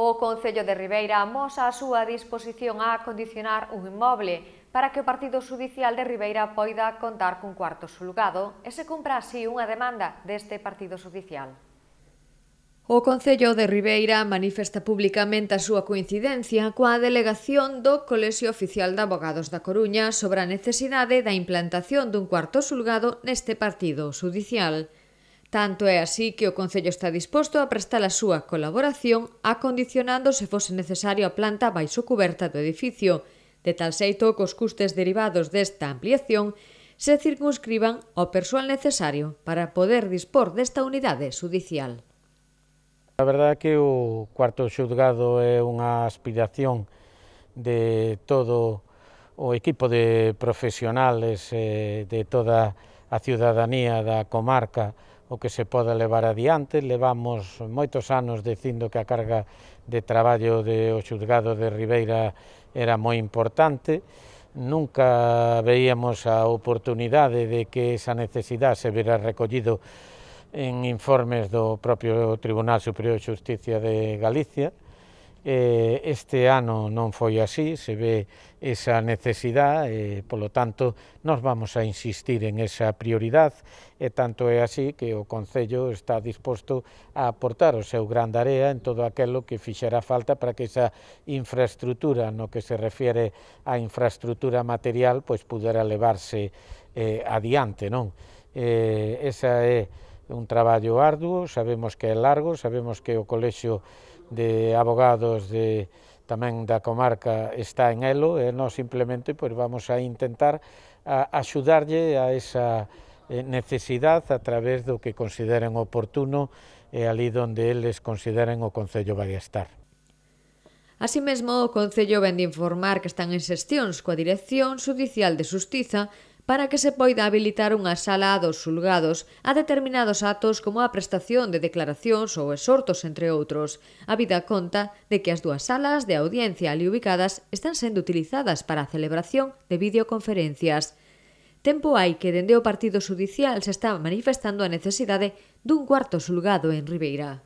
O Concello de Ribeira amosa a súa disposición a acondicionar un inmoble para que o Partido Judicial de Ribeira poida contar cun cuarto xulgado e se cumpra así unha demanda deste Partido Judicial. O Concello de Ribeira manifesta públicamente a súa coincidencia coa delegación do Colexio Oficial de Abogados da Coruña sobre a necesidade da implantación dun cuarto xulgado neste partido judicial. Tanto é así que o Concello está disposto a prestar a súa colaboración acondicionando se fose necesario a planta baixo coberta do edificio, de tal xeito que os custes derivados desta ampliación se circunscriban ao persoal necesario para poder dispor desta unidade judicial. A verdade é que o cuarto xudgado é unha aspiración de todo o equipo de profesionales eh, de toda a ciudadanía da comarca o que se poda levar adiante. Levamos moitos anos dicindo que a carga de traballo do xuzgado de Ribeira era moi importante. Nunca veíamos a oportunidade de que esa necesidade se vera recollido en informes do propio Tribunal Superior de Justicia de Galicia eh, este ano non foi así, se ve esa necesidade, eh, polo tanto, nos vamos a insistir en esa prioridade, e tanto é así que o Concello está disposto a aportar o seu gran darea en todo aquilo que fixera falta para que esa infraestructura, no que se refiere a infraestructura material, pois pudera levarse eh, adiante, non? Eh, esa é un traballo arduo, sabemos que é largo, sabemos que o colexio de abogados de, tamén da comarca está en elo e nós simplemente pois, vamos a intentar a axudarlle a esa eh, necesidade a través do que consideren oportuno e ali onde eles consideren o Concello vai estar. Así mesmo, o Concello vende informar que están en xestións coa Dirección Judicial de Justiza para que se poida habilitar unha sala dos sulgados a determinados actos como a prestación de declaracións ou exhortos, entre outros. A vida conta de que as dúas salas de audiencia ali ubicadas están sendo utilizadas para a celebración de videoconferencias. Tempo hai que dende o Partido Judicial se está manifestando a necesidade dun cuarto sulgado en Ribeira.